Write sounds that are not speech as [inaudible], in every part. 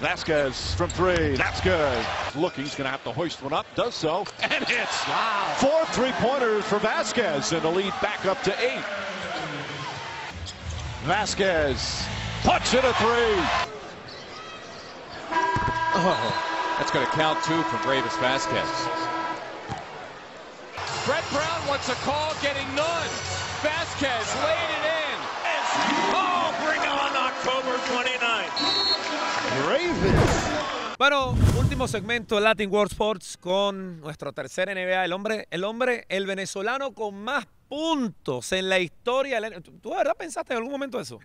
Vasquez from three. That's good. Looking, he's going to have to hoist one up. Does so. [laughs] And hits. Wow. Four three-pointers for Vasquez. And the lead back up to eight. Vasquez. Puts it a three. Oh, that's going to count two for Bravis Vasquez. Brett Brown wants a call, getting none. Vasquez laid it Bueno, último segmento de Latin World Sports con nuestro tercer NBA, el hombre, el hombre, el venezolano con más puntos en la historia. ¿Tú, tú de verdad pensaste en algún momento eso?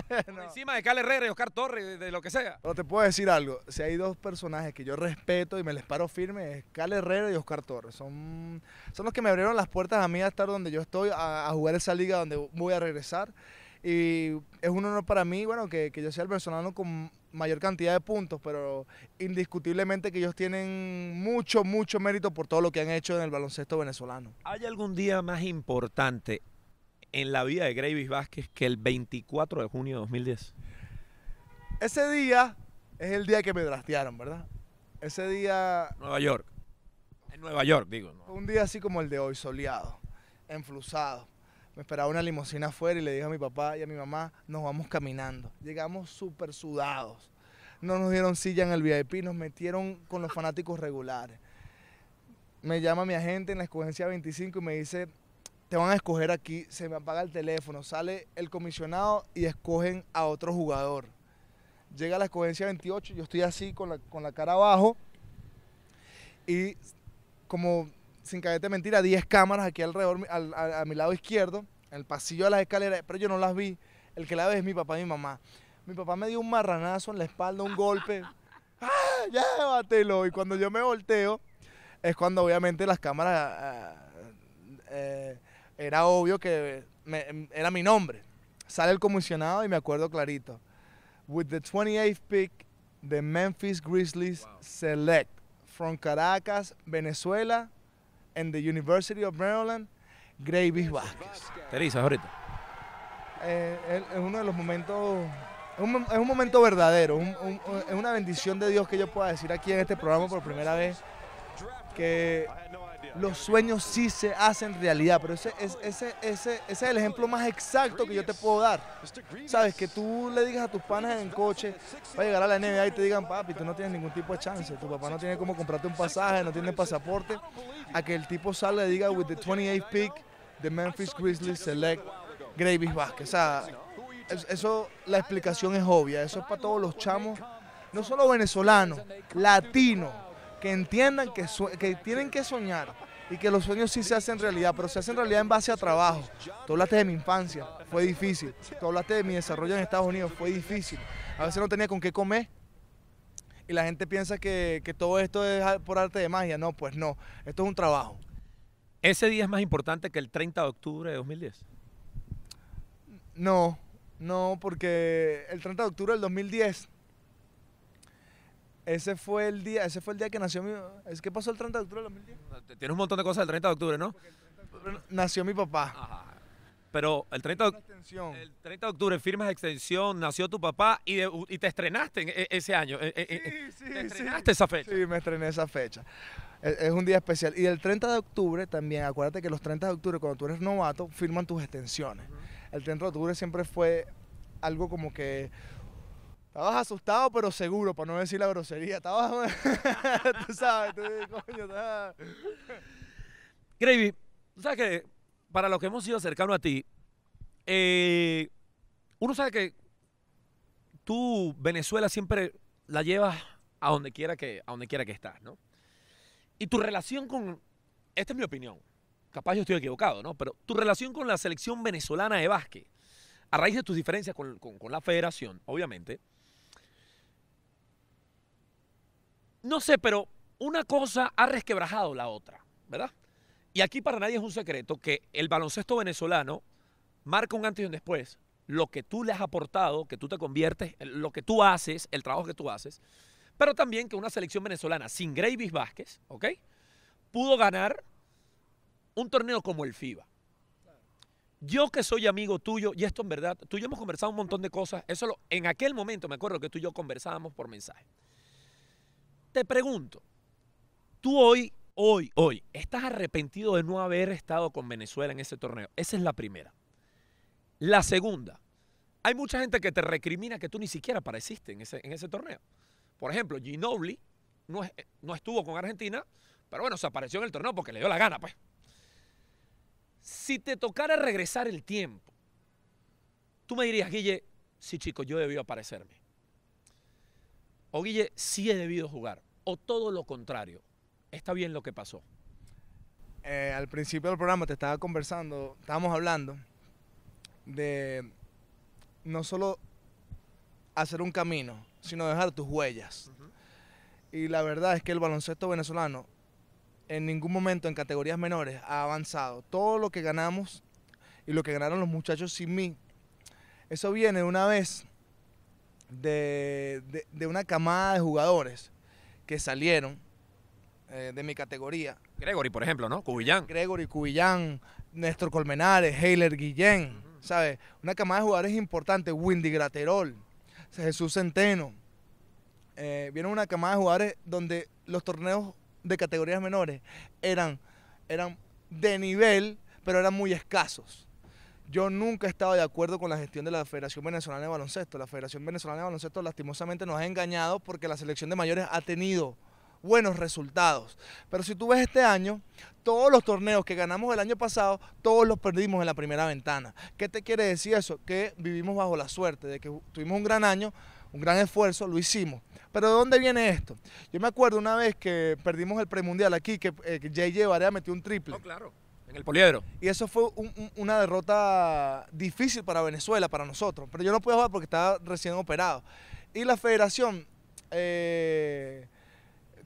[laughs] Encima de Cal Herrera y Oscar Torres, de lo que sea. Pero te puedo decir algo, si hay dos personajes que yo respeto y me les paro firme, es Cal Herrera y Oscar Torres. Son, son los que me abrieron las puertas a mí a estar donde yo estoy, a, a jugar esa liga donde voy a regresar. Y es un honor para mí, bueno, que, que yo sea el venezolano con mayor cantidad de puntos, pero indiscutiblemente que ellos tienen mucho, mucho mérito por todo lo que han hecho en el baloncesto venezolano. ¿Hay algún día más importante en la vida de Gravis Vázquez que el 24 de junio de 2010? Ese día es el día que me drastearon, ¿verdad? Ese día... Nueva York. En Nueva York, digo. Un día así como el de hoy, soleado, enflusado me esperaba una limusina afuera y le dije a mi papá y a mi mamá, nos vamos caminando. Llegamos súper sudados. No nos dieron silla en el VIP, nos metieron con los fanáticos regulares. Me llama mi agente en la escogencia 25 y me dice, te van a escoger aquí, se me apaga el teléfono, sale el comisionado y escogen a otro jugador. Llega la escogencia 28, yo estoy así con la, con la cara abajo y como sin caerte mentira, 10 cámaras aquí alrededor, a, mi lado izquierdo, en el pasillo de las escaleras, pero yo no las vi. El que la ve es mi papá y mi mamá. Mi papá me dio un marranazo en la espalda, un golpe. [laughs] ¡Ah, llévatelo! Y cuando yo me volteo, es cuando obviamente las cámaras... Ah, eh, era obvio que era mi nombre. Sale el comisionado y me acuerdo clarito. With the 28th pick, the Memphis Grizzlies select from Caracas, Venezuela, en the University of Maryland, Gravis Vázquez. Teresa, ahorita. Eh, es uno de los momentos, es un, momento verdadero, es una bendición de Dios que yo pueda decir aquí en este programa por primera vez que los sueños sí se hacen realidad, pero ese, ese, ese, ese, es el ejemplo más exacto que yo te puedo dar. Sabes, que tú le digas a tus panas en coche, va a llegar a la NBA y te digan, papi, tú no tienes ningún tipo de chance, tu papá no tiene como comprarte un pasaje, no tiene pasaporte, a que el tipo sale y diga, with the 28th pick, the Memphis Grizzlies select Gravis Vázquez. O sea, eso, la explicación es obvia, eso es para todos los chamos, no solo venezolanos, latinos que entiendan que, tienen que soñar y que los sueños sí se hacen realidad, pero se hacen realidad en base a trabajo. Tú hablaste de mi infancia, fue difícil. Tú hablaste de mi desarrollo en Estados Unidos, fue difícil. A veces no tenía con qué comer. Y la gente piensa que, que todo esto es por arte de magia. No, pues no. Esto es un trabajo. ¿Ese día es más importante que el 30 de octubre de 2010? No, no, porque el 30 de octubre del 2010 ese fue el día, ese fue el día que nació mi... ¿Es que pasó el 30 de octubre del 2010? Tienes un montón de cosas del 30 de octubre, ¿no? nació mi papá. Pero el 30, de, el 30 de octubre firmas extensión, nació tu papá y, te estrenaste e, ese año. E, e, sí, sí, estrenaste esa fecha. Sí, me estrené esa fecha. Es, un día especial. Y el 30 de octubre también, acuérdate que los 30 de octubre, cuando tú eres novato, firman tus extensiones. El 30 de octubre siempre fue algo como que Estabas asustado, pero seguro, para no decir la grosería. Estabas. [laughs] tú sabes, tú coño, está Gravy, tú sabes que para los que hemos sido cercanos a ti, eh, uno sabe que tú, Venezuela, siempre la llevas a donde quiera que, a donde quiera que estás, ¿no? Y tu relación con. Esta es mi opinión. Capaz yo estoy equivocado, ¿no? Pero tu relación con la selección venezolana de básquet, a raíz de tus diferencias con la federación, obviamente no sé, pero una cosa ha resquebrajado la otra, ¿verdad? Y aquí para nadie es un secreto que el baloncesto venezolano marca un antes y un después. Lo que tú le has aportado, que tú te conviertes, lo que tú haces, el trabajo que tú haces, pero también que una selección venezolana sin Gravis Vázquez, ¿ok? Pudo ganar un torneo como el FIBA. Yo que soy amigo tuyo, y esto en verdad, tú y yo hemos conversado un montón de cosas, eso en aquel momento me acuerdo que tú y yo conversábamos por mensaje te pregunto, tú hoy, hoy, hoy, ¿estás arrepentido de no haber estado con Venezuela en ese torneo? Esa es la primera. La segunda, hay mucha gente que te recrimina que tú ni siquiera apareciste en ese, torneo. Por ejemplo, Ginobili no, estuvo con Argentina, pero bueno, se apareció en el torneo porque le dio la gana, pues. Si te tocara regresar el tiempo, tú me dirías, Guille, sí, chico, yo debí aparecerme. O Guille, sí he debido jugar o todo lo contrario? Está bien lo que pasó. Eh, al principio del programa te estaba conversando, estábamos hablando de no solo hacer un camino, sino dejar tus huellas. Y la verdad es que el baloncesto venezolano en ningún momento en categorías menores ha avanzado. Todo lo que ganamos y lo que ganaron los muchachos sin mí, eso viene una vez de una camada de jugadores que salieron eh, de mi categoría. Gregory, por ejemplo, ¿no? Cubillán. Gregory, Cubillán, Néstor Colmenares, Heiler Guillén, ¿sabes? Una camada de jugadores importante, Windy Graterol, Jesús Centeno. Eh, vieron una camada de jugadores donde los torneos de categorías menores eran, eran de nivel, pero eran muy escasos. Yo nunca he estado de acuerdo con la gestión de la Federación Venezolana de Baloncesto. La Federación Venezolana de Baloncesto lastimosamente nos ha engañado porque la selección de mayores ha tenido buenos resultados. Pero si tú ves este año, todos los torneos que ganamos el año pasado, todos los perdimos en la primera ventana. ¿Qué te quiere decir eso? Que vivimos bajo la suerte, de que tuvimos un gran año, un gran esfuerzo, lo hicimos. Pero ¿de dónde viene esto? Yo me acuerdo una vez que perdimos el premundial aquí, que J.J. Eh, metió un triple. No oh, claro. En el poliedro. Y eso fue una derrota difícil para Venezuela, para nosotros. Pero yo no pude jugar porque estaba recién operado. Y la federación eh,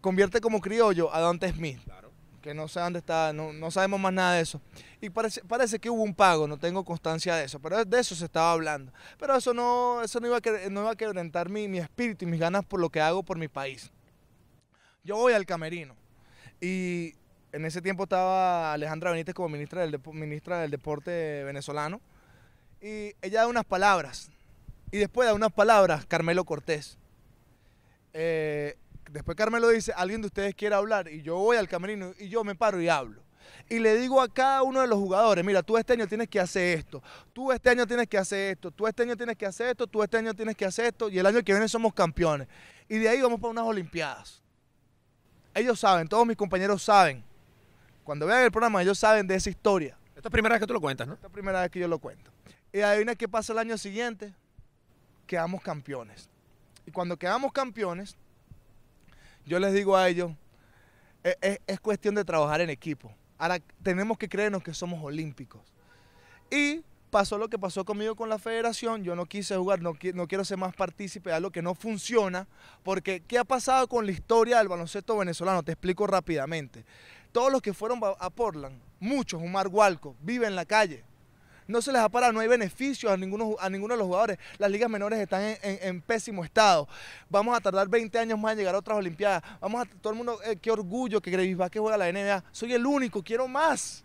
convierte como criollo a Dante Smith. Que no sé dónde está, no, sabemos más nada de eso. Y parece, parece, que hubo un pago, no tengo constancia de eso, pero de eso se estaba hablando. Pero eso no, eso iba a, no iba a quebrantar mi, mi espíritu y mis ganas por lo que hago por mi país. Yo voy al camerino y en ese tiempo estaba Alejandra Benítez como ministra del, ministra del Deporte venezolano. Y ella da unas palabras. Y después da unas palabras Carmelo Cortés. Eh, después Carmelo dice, alguien de ustedes quiere hablar. Y yo voy al camerino y yo me paro y hablo. Y le digo a cada uno de los jugadores, mira, tú este año tienes que hacer esto, tú este año tienes que hacer esto, tú este año tienes que hacer esto, tú este año tienes que hacer esto, y el año que viene somos campeones. Y de ahí vamos para unas Olimpiadas. Ellos saben, todos mis compañeros saben cuando vean el programa, ellos saben de esa historia. Esta es la primera vez que tú lo cuentas, ¿no? Esta es la primera vez que yo lo cuento. Y adivina qué pasa el año siguiente. Quedamos campeones. Y cuando quedamos campeones, yo les digo a ellos, e-, e-, es, cuestión de trabajar en equipo. tenemos que creernos que somos olímpicos. Y pasó lo que pasó conmigo con la federación, yo no quise jugar, no, no quiero ser más partícipe de algo que no funciona, porque ¿qué ha pasado con la historia del baloncesto venezolano? Te explico rápidamente. Todos los que fueron a Portland, muchos, Omar Hualco, viven en la calle. No se les ha parado, no hay beneficios a ninguno, a ninguno de los jugadores. Las ligas menores están en, pésimo estado. Vamos a tardar 20 años más en llegar a otras Olimpiadas. Vamos a todo el mundo, eh, qué orgullo que Grevis que juega la NBA. Soy el único, quiero más.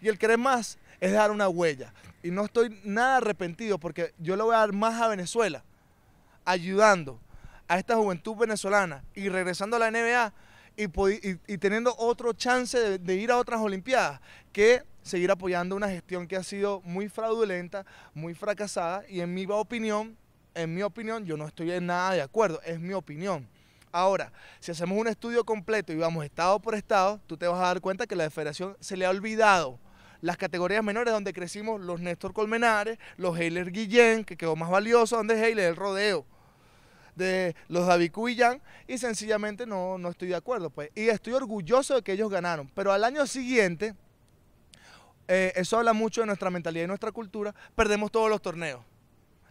Y el querer más es dejar una huella. Y no estoy nada arrepentido porque yo le voy a dar más a Venezuela, ayudando a esta juventud venezolana y regresando a la NBA y, teniendo otro chance de, ir a otras Olimpiadas que seguir apoyando una gestión que ha sido muy fraudulenta, muy fracasada y en mi opinión, en mi opinión, yo no estoy en nada de acuerdo, es mi opinión. Ahora, si hacemos un estudio completo y vamos estado por estado, tú te vas a dar cuenta que la federación se le ha olvidado las categorías menores donde crecimos los Néstor Colmenares, los Heiler Guillén, que quedó más valioso, donde es Heiler, el rodeo de los David y sencillamente no, no estoy de acuerdo. Pues. Y estoy orgulloso de que ellos ganaron. Pero al año siguiente, eh, eso habla mucho de nuestra mentalidad y nuestra cultura, perdemos todos los torneos.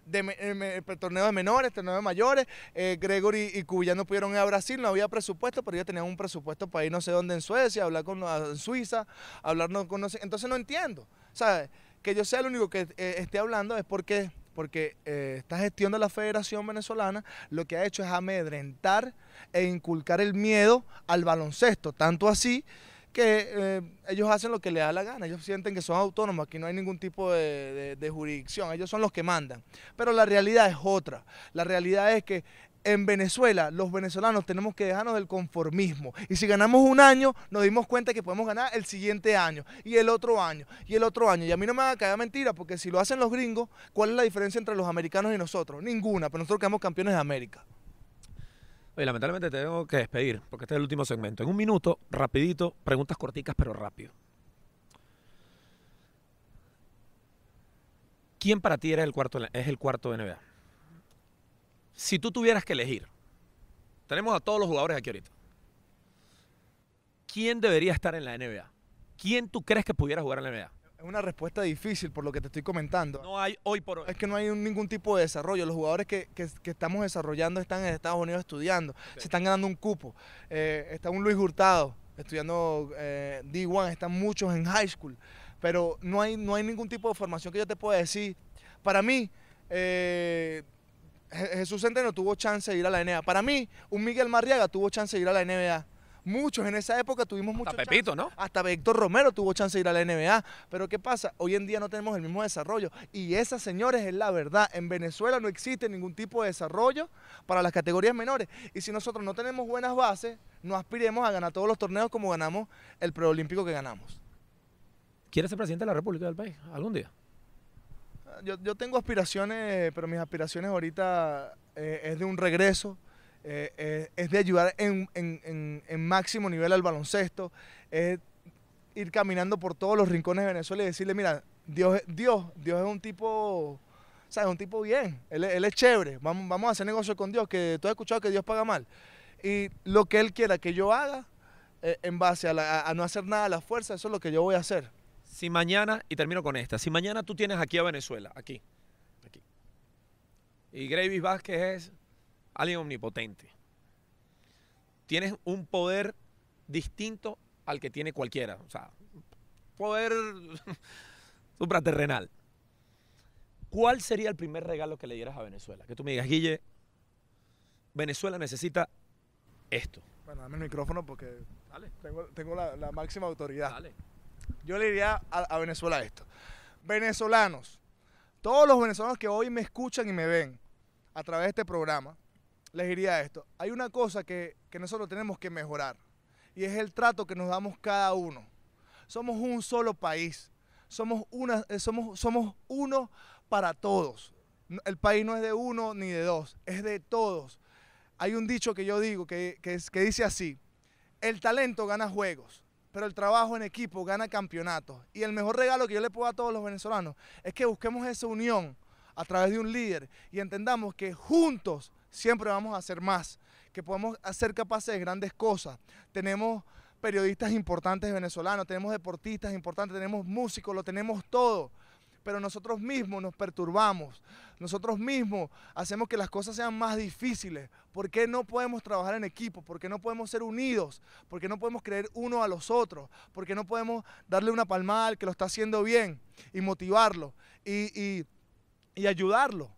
De, eh, eh, torneos de menores, torneos de mayores. Gregory y Cuya no pudieron ir a Brasil, no había presupuesto, pero ya tenían un presupuesto para ir no sé dónde en Suecia, hablar con Suiza, hablar con Entonces no entiendo. sea Que yo sea el único que esté hablando es porque porque eh, esta gestión de la Federación Venezolana lo que ha hecho es amedrentar e inculcar el miedo al baloncesto, tanto así que eh, ellos hacen lo que les da la gana, ellos sienten que son autónomos, aquí no hay ningún tipo de, jurisdicción, ellos son los que mandan. Pero la realidad es otra, la realidad es que en Venezuela, los venezolanos tenemos que dejarnos del conformismo. Y si ganamos un año, nos dimos cuenta que podemos ganar el siguiente año, y el otro año, y el otro año. Y a mí no me va a caer mentira, porque si lo hacen los gringos, ¿cuál es la diferencia entre los americanos y nosotros? Ninguna, pero nosotros quedamos campeones de América. Oye, lamentablemente te tengo que despedir, porque este es el último segmento. En un minuto, rapidito, preguntas corticas, pero rápido. ¿Quién para ti era el cuarto, es el cuarto de NBA? Si tú tuvieras que elegir, tenemos a todos los jugadores aquí ahorita. ¿Quién debería estar en la NBA? ¿Quién tú crees que pudiera jugar en la NBA? Es una respuesta difícil por lo que te estoy comentando. No hay hoy por hoy. Es que no hay ningún tipo de desarrollo. Los jugadores que, estamos desarrollando están en Estados Unidos estudiando. Se están ganando un cupo. Eh, está un Luis Hurtado estudiando eh, D1. Están muchos en high school. Pero no hay, no hay ningún tipo de formación que yo te pueda decir. Para mí, eh, Jesús Centeno tuvo chance de ir a la NBA. Para mí, un Miguel Marriaga tuvo chance de ir a la NBA. Muchos en esa época tuvimos muchos. Hasta Pepito, ¿no? Hasta Víctor Romero tuvo chance de ir a la NBA. Pero ¿qué pasa? Hoy en día no tenemos el mismo desarrollo. Y esa, señores, es la verdad. En Venezuela no existe ningún tipo de desarrollo para las categorías menores. Y si nosotros no tenemos buenas bases, no aspiremos a ganar todos los torneos como ganamos el preolímpico que ganamos. ¿Quiere ser presidente de la República del país algún día? yo, yo tengo aspiraciones, pero mis aspiraciones ahorita eh, es de un regreso, eh, eh, es de ayudar en, en, en, máximo nivel al baloncesto, es ir caminando por todos los rincones de Venezuela y decirle, mira, Dios, Dios, Dios es un tipo, ¿sabes? Un tipo bien, él, es chévere, vamos, vamos a hacer negocio con Dios, que tú has escuchado que Dios paga mal. Y lo que Él quiera que yo haga, en base a, a no hacer nada a la fuerza, eso es lo que yo voy a hacer. Si mañana, y termino con esta, si mañana tú tienes aquí a Venezuela, aquí, aquí, y Gravis Vázquez es alguien omnipotente, tienes un poder distinto al que tiene cualquiera, o sea, poder [laughs] supraterrenal. ¿Cuál sería el primer regalo que le dieras a Venezuela? Que tú me digas, Guille, Venezuela necesita esto. Bueno, dame el micrófono porque tengo, la, la máxima autoridad. Dale yo le diría a, Venezuela esto. Venezolanos, todos los venezolanos que hoy me escuchan y me ven a través de este programa, les diría esto. Hay una cosa que, nosotros tenemos que mejorar y es el trato que nos damos cada uno. Somos un solo país, somos, una, eh, somos, somos uno para todos. El país no es de uno ni de dos, es de todos. Hay un dicho que yo digo que, que dice así, el talento gana juegos, pero el trabajo en equipo gana campeonatos. Y el mejor regalo que yo le puedo a todos los venezolanos es que busquemos esa unión a través de un líder y entendamos que juntos siempre vamos a hacer más, que podemos ser capaces de grandes cosas. Tenemos periodistas importantes venezolanos, tenemos deportistas importantes, tenemos músicos, lo tenemos todo pero nosotros mismos nos perturbamos, nosotros mismos hacemos que las cosas sean más difíciles. ¿Por qué no podemos trabajar en equipo? ¿Por qué no podemos ser unidos? ¿Por qué no podemos creer uno a los otros? ¿Por qué no podemos darle una palmada al que lo está haciendo bien y motivarlo y, ayudarlo?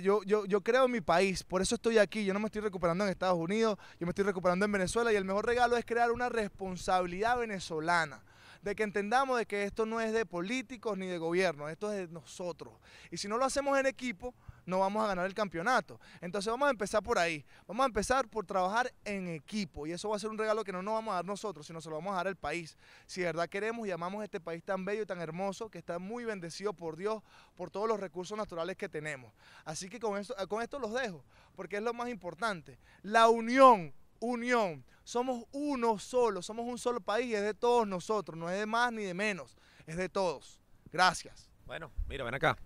Yo, yo, yo creo en mi país, por eso estoy aquí. Yo no me estoy recuperando en Estados Unidos, yo me estoy recuperando en Venezuela y el mejor regalo es crear una responsabilidad venezolana de que entendamos de que esto no es de políticos ni de gobierno, esto es de nosotros. Y si no lo hacemos en equipo, no vamos a ganar el campeonato. Entonces vamos a empezar por ahí. Vamos a empezar por trabajar en equipo. Y eso va a ser un regalo que no nos vamos a dar nosotros, sino se lo vamos a dar al país. Si de verdad queremos y amamos este país tan bello y tan hermoso, que está muy bendecido por Dios, por todos los recursos naturales que tenemos. Así que con con esto los dejo, porque es lo más importante. La unión, unión somos uno solo, somos un solo país es de todos nosotros, no es de más ni de menos, es de todos. Gracias. Bueno, mira, ven acá.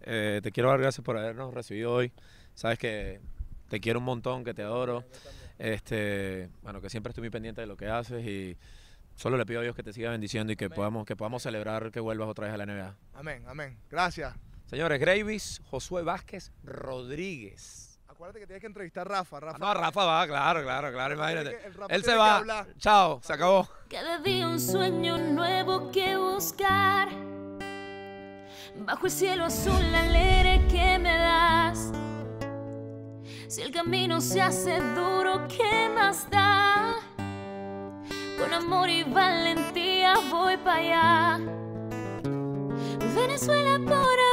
Eh, te quiero dar gracias por habernos recibido hoy. Sabes que te quiero un montón, que te adoro. Este, bueno, que siempre estoy muy pendiente de lo que haces y solo le pido a Dios que te siga bendiciendo y que podamos que podamos celebrar que vuelvas otra vez a la NBA. Amén, amén. Gracias. Señores, Gravis, Josué Vázquez Rodríguez. Acuérdate que tienes que entrevistar a Rafa. Ah, Rafa. no, Rafa va, claro, claro, claro, imagínate. Él se va. Chao, se acabó. Cada día un sueño nuevo que buscar. Bajo el cielo azul la alegre que me das. Si el camino se hace duro, ¿qué más da? Con amor y valentía voy para allá. Venezuela por ahí.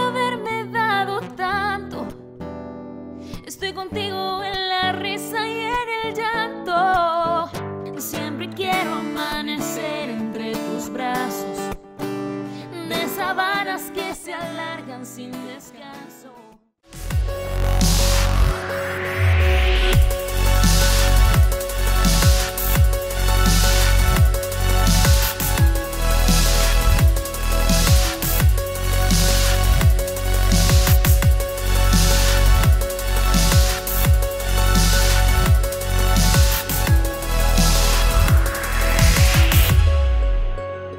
Estoy contigo en la risa y en el llanto. Siempre quiero amanecer entre tus brazos, de sabanas que se alargan sin descanso.